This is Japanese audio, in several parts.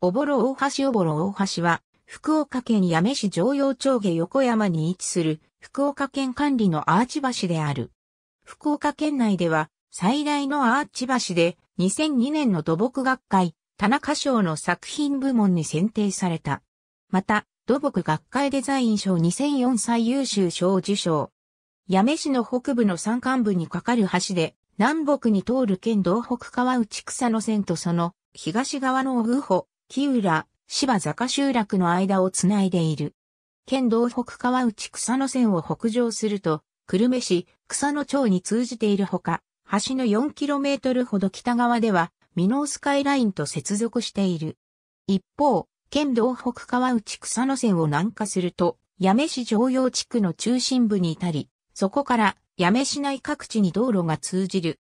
おぼろ大橋おぼろ大橋は、福岡県八女市常用町下横山に位置する、福岡県管理のアーチ橋である。福岡県内では、最大のアーチ橋で、2002年の土木学会、田中賞の作品部門に選定された。また、土木学会デザイン賞2004最優秀賞受賞。八女市の北部の山間部に架かる橋で、南北に通る県道北川内草野線とその、東側の奥羽木浦、芝坂集落の間をつないでいる。県道北川内草野線を北上すると、久留米市草野町に通じているほか、橋の 4km ほど北側では、ミノースカイラインと接続している。一方、県道北川内草野線を南下すると、八女市常用地区の中心部に至り、そこから八女市内各地に道路が通じる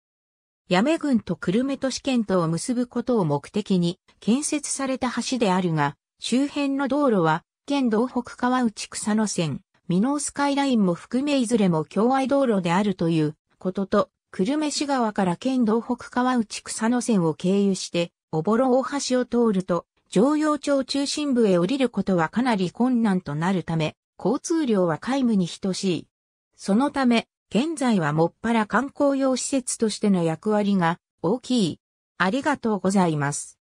八女郡と久留米都市圏とを結ぶことを目的に建設された橋であるが、周辺の道路は、県道北川内草野線、ノースカイラインも含めいずれも境愛道路であるということと、久留米市側から県道北川内草野線を経由して、おぼろ大橋を通ると、常陽町中心部へ降りることはかなり困難となるため、交通量は皆無に等しい。そのため、現在はもっぱら観光用施設としての役割が大きい。ありがとうございます。